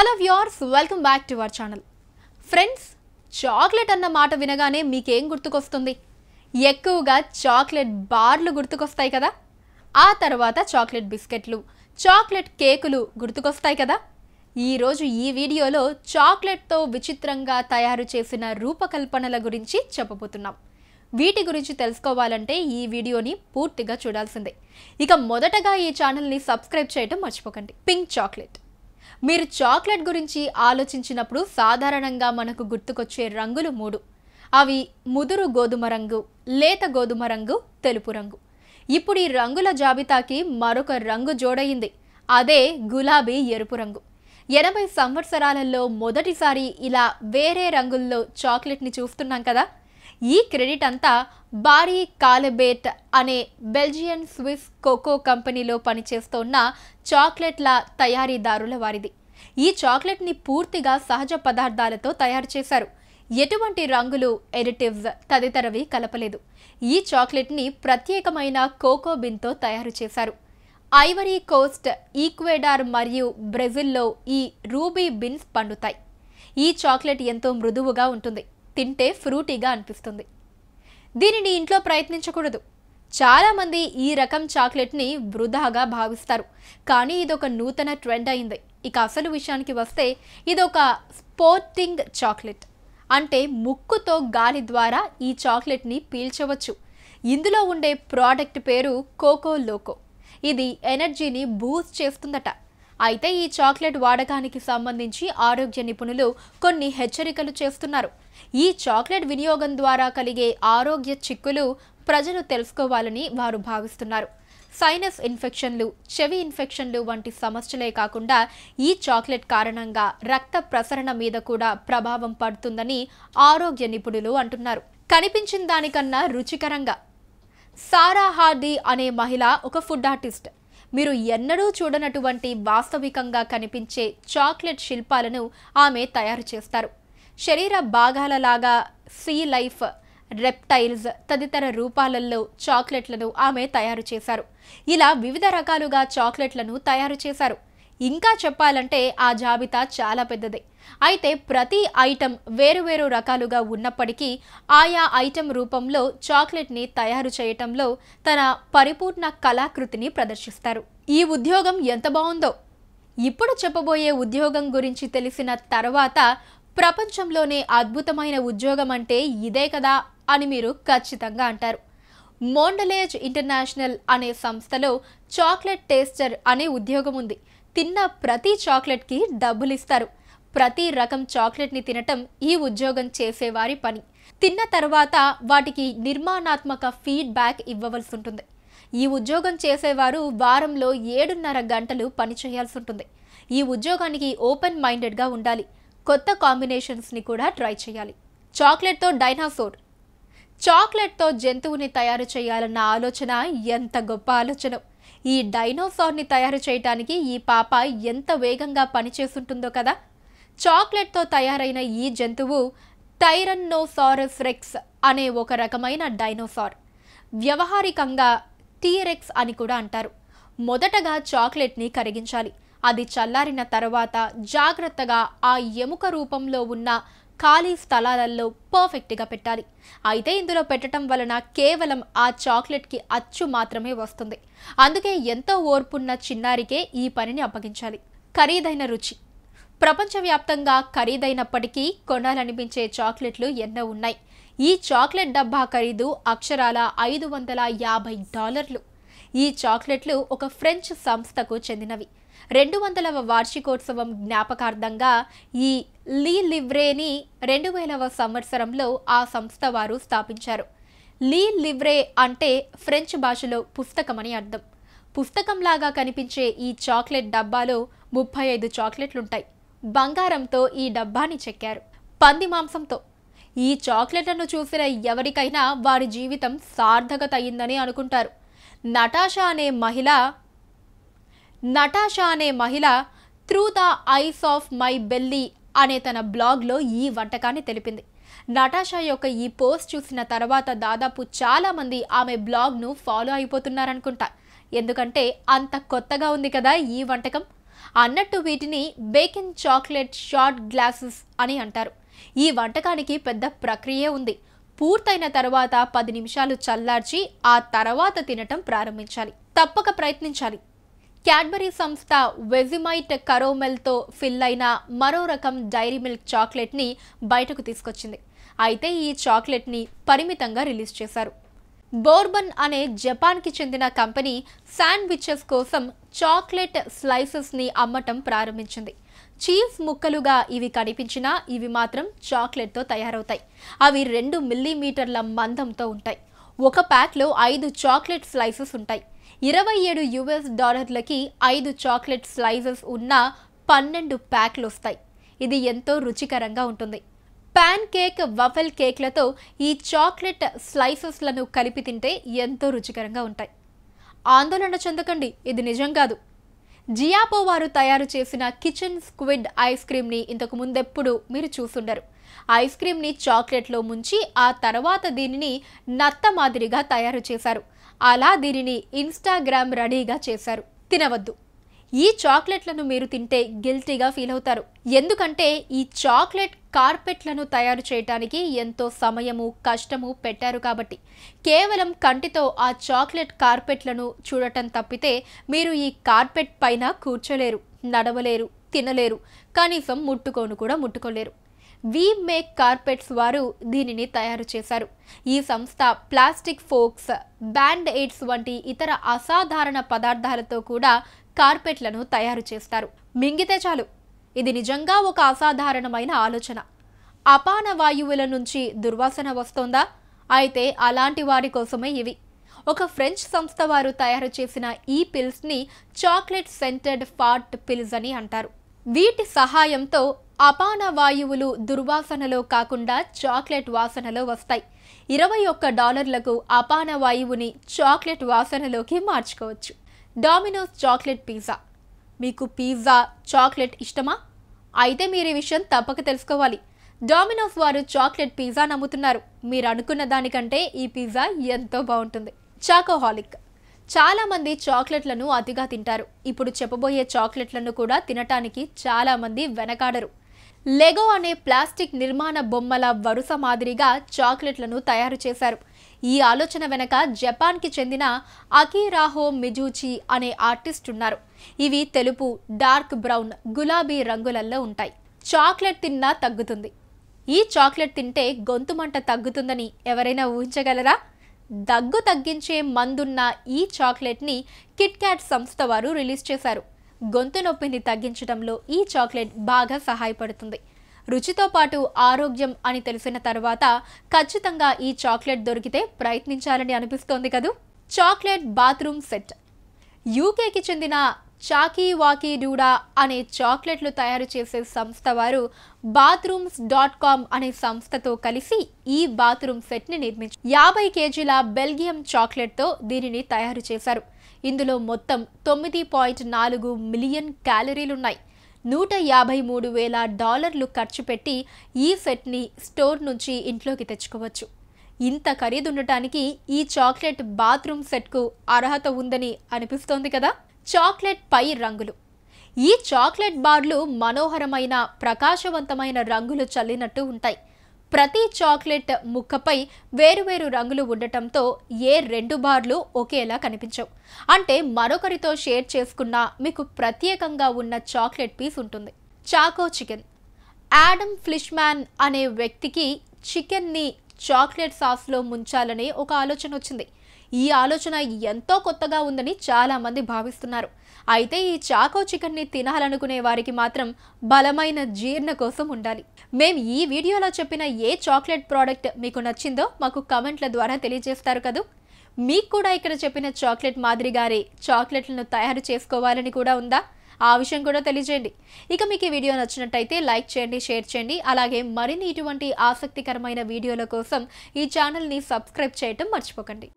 hello viewers welcome back to our channel friends chocolate అన్న మాట వినగానే మీకేం గుర్తుకొస్తుంది ఎక్కువగా చాక్లెట్ బార్లు గుర్తుకొస్తాయి కదా ఆ తర్వాత చాక్లెట్ బిస్కెట్లు చాక్లెట్ కేకులు గుర్తుకొస్తాయి కదా ఈరోజు ఈ వీడియోలో చాక్లెట్తో విచిత్రంగా తయారు చేసిన రూపకల్పనల గురించి చెప్పబోతున్నాం వీటి గురించి తెలుసుకోవాలంటే ఈ వీడియోని పూర్తిగా చూడాల్సిందే ఇక మొదటగా ఈ ఛానల్ని సబ్స్క్రైబ్ చేయడం మర్చిపోకండి పింక్ చాక్లెట్ మీరు చాక్లెట్ గురించి ఆలోచించినప్పుడు సాధారణంగా మనకు గుర్తుకొచ్చే రంగులు మూడు అవి ముదురు గోధుమ రంగు లేత గోధుమ రంగు తెలుపు రంగు ఇప్పుడు ఈ రంగుల జాబితాకి మరొక రంగు జోడయింది అదే గులాబీ ఎరుపు రంగు ఎనభై సంవత్సరాలలో మొదటిసారి ఇలా వేరే రంగుల్లో చాక్లెట్ని చూస్తున్నాం కదా ఈ క్రెడిట్ అంతా బారీ కాలబేట్ అనే బెల్జియన్ స్విస్ కోకో కంపెనీలో పనిచేస్తున్న చాక్లెట్ల తయారీదారుల వారిది ఈ చాక్లెట్ని పూర్తిగా సహజ పదార్థాలతో తయారు చేశారు ఎటువంటి రంగులు ఎడిటివ్స్ తదితరవి కలపలేదు ఈ చాక్లెట్ని ప్రత్యేకమైన కోకో బిన్తో తయారు చేశారు ఐవరీ కోస్ట్ ఈక్వెడార్ మరియు బ్రెజిల్లో ఈ రూబీ బిన్స్ పండుతాయి ఈ చాక్లెట్ ఎంతో మృదువుగా ఉంటుంది తింటే ఫ్రూటీగా అనిపిస్తుంది దీనిని ఇంట్లో ప్రయత్నించకూడదు చాలామంది ఈ రకం చాక్లెట్ని వృధాగా భావిస్తారు కానీ ఇదొక నూతన ట్రెండ్ అయింది ఇక అసలు విషయానికి వస్తే ఇదొక స్పోర్టింగ్ చాక్లెట్ అంటే ముక్కుతో గాలి ద్వారా ఈ చాక్లెట్ని పీల్చవచ్చు ఇందులో ఉండే ప్రోడక్ట్ పేరు కోకో లోకో ఇది ఎనర్జీని బూస్ట్ చేస్తుందట అయితే ఈ చాక్లెట్ వాడకానికి సంబంధించి ఆరోగ్య నిపుణులు కొన్ని హెచ్చరికలు చేస్తున్నారు ఈ చాక్లెట్ వినియోగం ద్వారా కలిగే ఆరోగ్య చిక్కులు ప్రజలు తెలుసుకోవాలని వారు భావిస్తున్నారు సైనస్ ఇన్ఫెక్షన్లు చెవి ఇన్ఫెక్షన్లు వంటి సమస్యలే కాకుండా ఈ చాక్లెట్ కారణంగా రక్త ప్రసరణ మీద కూడా ప్రభావం పడుతుందని ఆరోగ్య నిపుణులు అంటున్నారు కనిపించిన దానికన్నా రుచికరంగా సారా హార్దీ అనే మహిళ ఒక ఫుడ్ ఆర్టిస్ట్ మీరు ఎన్నడూ చూడనటువంటి వాస్తవికంగా కనిపించే చాక్లెట్ శిల్పాలను ఆమె తయారు చేస్తారు శరీర భాగాలలాగా సీ లైఫ్ రెప్టైల్స్ తదితర రూపాలలో చాక్లెట్లను ఆమె తయారు చేశారు ఇలా వివిధ రకాలుగా చాక్లెట్లను తయారు చేశారు ఇంకా చెప్పాలంటే ఆ జాబితా చాలా పెద్దదే అయితే ప్రతి ఐటెం వేరువేరు రకాలుగా ఉన్నప్పటికీ ఆయా ఐటెం రూపంలో చాక్లెట్ని తయారు చేయటంలో తన పరిపూర్ణ కళాకృతిని ప్రదర్శిస్తారు ఈ ఉద్యోగం ఎంత బాగుందో ఇప్పుడు చెప్పబోయే ఉద్యోగం గురించి తెలిసిన తర్వాత ప్రపంచంలోనే అద్భుతమైన ఉద్యోగం అంటే ఇదే కదా అని మీరు ఖచ్చితంగా అంటారు మోండలేజ్ ఇంటర్నేషనల్ అనే సంస్థలో చాక్లెట్ టేస్టర్ అనే ఉద్యోగం ఉంది తిన్న ప్రతి చాక్లెట్కి డబ్బులు ఇస్తారు ప్రతి రకం చాక్లెట్ని తినటం ఈ ఉద్యోగం చేసేవారి పని తిన్న తర్వాత వాటికి నిర్మాణాత్మక ఫీడ్బ్యాక్ ఇవ్వవలసి ఉంటుంది ఈ ఉద్యోగం చేసేవారు వారంలో ఏడున్నర గంటలు పనిచేయాల్సి ఉంటుంది ఈ ఉద్యోగానికి ఓపెన్ మైండెడ్గా ఉండాలి కొత్త కాంబినేషన్స్ని కూడా ట్రై చేయాలి చాక్లెట్తో డైనాసోర్ చాక్లెట్తో జంతువుని తయారు చేయాలన్న ఆలోచన ఎంత గొప్ప ఆలోచన ఈ డైనోసార్ని తయారు చేయటానికి ఈ పాప ఎంత వేగంగా పనిచేస్తుంటుందో కదా చాక్లెట్తో తయారైన ఈ జంతువు టైరన్నోసారస్ రెక్స్ అనే ఒక రకమైన డైనోసార్ వ్యవహారికంగా టీరెక్స్ అని కూడా అంటారు మొదటగా చాక్లెట్ని కరిగించాలి అది చల్లారిన తర్వాత జాగ్రత్తగా ఆ ఎముక రూపంలో ఉన్న ఖాళీ స్థలాలలో పర్ఫెక్ట్గా పెట్టాలి అయితే ఇందులో పెట్టడం వలన కేవలం ఆ చాక్లెట్కి అచ్చు మాత్రమే వస్తుంది అందుకే ఎంతో ఓర్పున్న చిన్నారికే ఈ పనిని అప్పగించాలి ఖరీదైన రుచి ప్రపంచవ్యాప్తంగా ఖరీదైనప్పటికీ కొనాలనిపించే చాక్లెట్లు ఎన్నో ఉన్నాయి ఈ చాక్లెట్ డబ్బా ఖరీదు అక్షరాల ఐదు వందల యాభై డాలర్లు ఈ చాక్లెట్లు ఒక ఫ్రెంచ్ సంస్థకు చెందినవి రెండు వందలవ వార్షికోత్సవం జ్ఞాపకార్థంగా ఈ లీ లివ్రేని రెండు వేలవ సంవత్సరంలో ఆ సంస్థ వారు స్థాపించారు లీ లివ్రే అంటే ఫ్రెంచ్ భాషలో పుస్తకం అని అర్థం పుస్తకంలాగా కనిపించే ఈ చాక్లెట్ డబ్బాలో ముప్పై ఐదు చాక్లెట్లుంటాయి బంగారంతో ఈ డబ్బాని చెక్కారు పంది మాంసంతో ఈ చాక్లెట్లను చూసిన ఎవరికైనా వారి జీవితం సార్థకత అయిందని అనుకుంటారు నటాషా అనే మహిళ నటాషా అనే మహిళ through the eyes of my belly అనే తన బ్లాగ్లో ఈ వంటకాన్ని తెలిపింది నటాషా యొక్క ఈ పోస్ట్ చూసిన తర్వాత దాదాపు చాలామంది ఆమె బ్లాగ్ను ఫాలో అయిపోతున్నారనుకుంటా ఎందుకంటే అంత కొత్తగా ఉంది కదా ఈ వంటకం అన్నట్టు వీటిని బేకింగ్ చాక్లెట్ షార్ట్ గ్లాసెస్ అని అంటారు ఈ వంటకానికి పెద్ద ప్రక్రియ ఉంది పూర్తయిన తర్వాత పది నిమిషాలు చల్లార్చి ఆ తర్వాత తినటం ప్రారంభించాలి తప్పక ప్రయత్నించాలి క్యాడ్బరీ సంస్థ వెజిమైట్ కరోమెల్తో ఫిల్ అయిన మరో రకం డైరీ మిల్క్ చాక్లెట్ని బయటకు తీసుకొచ్చింది అయితే ఈ చాక్లెట్ని పరిమితంగా రిలీజ్ చేశారు బోర్బన్ అనే జపాన్కి చెందిన కంపెనీ శాండ్విచెస్ కోసం చాక్లెట్ స్లైసెస్ని అమ్మటం ప్రారంభించింది చీజ్ ముక్కలుగా ఇవి కనిపించినా ఇవి మాత్రం చాక్లెట్తో తయారవుతాయి అవి రెండు మిల్లీమీటర్ల మందంతో ఉంటాయి ఒక ప్యాక్లో ఐదు చాక్లెట్ స్లైసెస్ ఉంటాయి ఇరవై ఏడు యుఎస్ డాలర్లకి ఐదు చాక్లెట్ స్లైజెస్ ఉన్న పన్నెండు ప్యాక్లు వస్తాయి ఇది ఎంతో రుచికరంగా ఉంటుంది ప్యాన్ కేక్ వఫల్ కేక్లతో ఈ చాక్లెట్ స్లైసెస్లను కలిపి తింటే ఎంతో రుచికరంగా ఉంటాయి ఆందోళన చెందకండి ఇది నిజం కాదు జియాపో వారు తయారు చేసిన కిచెన్ స్క్విడ్ ఐస్ క్రీమ్ని ఇంతకు ముందెప్పుడు మీరు చూసుండరు ఐస్ క్రీమ్ని చాక్లెట్లో ముంచి ఆ తర్వాత దీనిని నత్త మాదిరిగా తయారు చేశారు అలా దీనిని ఇన్స్టాగ్రామ్ రెడీగా చేశారు తినవద్దు ఈ చాక్లెట్లను మీరు తింటే గిల్టీగా ఫీల్ అవుతారు ఎందుకంటే ఈ చాక్లెట్ కార్పెట్లను తయారు చేయడానికి ఎంతో సమయము కష్టము పెట్టారు కాబట్టి కేవలం కంటితో ఆ చాక్లెట్ కార్పెట్లను చూడటం తప్పితే మీరు ఈ కార్పెట్ పైన కూర్చోలేరు నడవలేరు తినలేరు కనీసం ముట్టుకోను కూడా ముట్టుకోలేరు వి మేక్ కార్పెట్స్ వారు దీనిని తయారు చేశారు ఈ సంస్థ ప్లాస్టిక్ ఫోక్స్ బ్యాండ్ ఎయిడ్స్ వంటి ఇతర అసాధారణ పదార్థాలతో కూడా కార్పెట్లను తయారు చేస్తారు మింగితే చాలు ఇది నిజంగా ఒక అసాధారణమైన ఆలోచన అపాన వాయువుల నుంచి దుర్వాసన వస్తోందా అయితే అలాంటి వారి కోసమే ఇవి ఒక ఫ్రెంచ్ సంస్థ వారు తయారు చేసిన ఈ పిల్స్ని చాక్లెట్ సెంటెడ్ ఫాట్ పిల్స్ అని అంటారు వీటి సహాయంతో అపాన వాయువులు దుర్వాసనలో కాకుండా చాక్లెట్ వాసనలో వస్తాయి ఇరవై ఒక్క డాలర్లకు అపాన వాయువుని చాక్లెట్ వాసనలోకి మార్చుకోవచ్చు డామినోస్ చాక్లెట్ పిజ్జా మీకు పిజ్జా చాక్లెట్ ఇష్టమా అయితే మీరు ఈ విషయం తప్పక తెలుసుకోవాలి డామినోస్ వారు చాక్లెట్ పిజ్జా నమ్ముతున్నారు మీరు అనుకున్న దానికంటే ఈ పిజ్జా ఎంతో బాగుంటుంది చాకోహాలిక్ చాలామంది చాక్లెట్లను అతిగా తింటారు ఇప్పుడు చెప్పబోయే చాక్లెట్లను కూడా తినటానికి చాలామంది వెనకాడరు లెగో అనే ప్లాస్టిక్ నిర్మాణ బొమ్మల వరుస మాదిరిగా చాక్లెట్లను తయారు చేశారు ఈ ఆలోచన వెనక జపాన్కి చెందిన అకీరాహో మిజూచి అనే ఆర్టిస్ట్ ఉన్నారు ఇవి తెలుపు డార్క్ బ్రౌన్ గులాబీ రంగులల్లో ఉంటాయి చాక్లెట్ తిన్నా తగ్గుతుంది ఈ చాక్లెట్ తింటే గొంతు మంట తగ్గుతుందని ఎవరైనా ఊహించగలరా దగ్గు తగ్గించే మందున్న ఈ చాక్లెట్ని కిట్క్యాట్ సంస్థ వారు రిలీజ్ చేశారు గొంతు నొప్పిని తగ్గించడంలో ఈ చాక్లెట్ బాగా సహాయపడుతుంది రుచితో పాటు ఆరోగ్యం అని తెలిసిన తర్వాత ఖచ్చితంగా ఈ చాక్లెట్ దొరికితే ప్రయత్నించాలని అనిపిస్తోంది కదూ చాక్లెట్ బాత్రూమ్ సెట్ యూకేకి చెందిన చాకీ వాకీ డూడా అనే చాక్లెట్లు తయారు చేసే సంస్థ వారు బాత్రూమ్స్ డాట్ కామ్ అనే సంస్థతో కలిసి ఈ బాత్రూమ్ సెట్ని నిర్మించి యాభై కేజీల బెల్గియం చాక్లెట్తో దీనిని తయారు చేశారు ఇందులో మొత్తం తొమ్మిది పాయింట్ నాలుగు మిలియన్ క్యాలరీలున్నాయి నూట యాభై మూడు వేల డాలర్లు ఖర్చు పెట్టి ఈ సెట్ని స్టోర్ నుంచి ఇంట్లోకి తెచ్చుకోవచ్చు ఇంత ఖరీదుండటానికి ఈ చాక్లెట్ బాత్రూమ్ సెట్కు అర్హత ఉందని అనిపిస్తోంది కదా చాక్లెట్ పై రంగులు ఈ చాక్లెట్ బార్లు మనోహరమైన ప్రకాశవంతమైన రంగులు చల్లినట్టు ఉంటాయి ప్రతి చాక్లెట్ ముక్కపై వేరువేరు రంగులు ఉండటంతో ఏ రెండు బార్లు ఒకేలా కనిపించవు అంటే మరొకరితో షేర్ చేసుకున్న మీకు ప్రత్యేకంగా ఉన్న చాక్లెట్ పీస్ ఉంటుంది చాకో చికెన్ యాడమ్ ఫ్లిష్మ్యాన్ అనే వ్యక్తికి చికెన్ని చాక్లెట్ సాస్లో ముంచాలనే ఒక ఆలోచన వచ్చింది ఈ ఆలోచన ఎంతో కొత్తగా ఉందని చాలామంది భావిస్తున్నారు అయితే ఈ చాకో చికెన్ని తినాలనుకునే వారికి మాత్రం బలమైన జీర్ణ కోసం ఉండాలి మేం ఈ వీడియోలో చెప్పిన ఏ చాక్లెట్ ప్రోడక్ట్ మీకు నచ్చిందో మాకు కమెంట్ల ద్వారా తెలియజేస్తారు కదూ మీకు కూడా ఇక్కడ చెప్పిన చాక్లెట్ మాదిరిగారే చాక్లెట్లను తయారు చేసుకోవాలని కూడా ఉందా ఆ విషయం కూడా తెలియజేయండి ఇక మీకు ఈ వీడియో నచ్చినట్టయితే లైక్ చేయండి షేర్ చేయండి అలాగే మరిన్ని ఇటువంటి ఆసక్తికరమైన వీడియోల కోసం ఈ ఛానల్ని సబ్స్క్రైబ్ చేయటం మర్చిపోకండి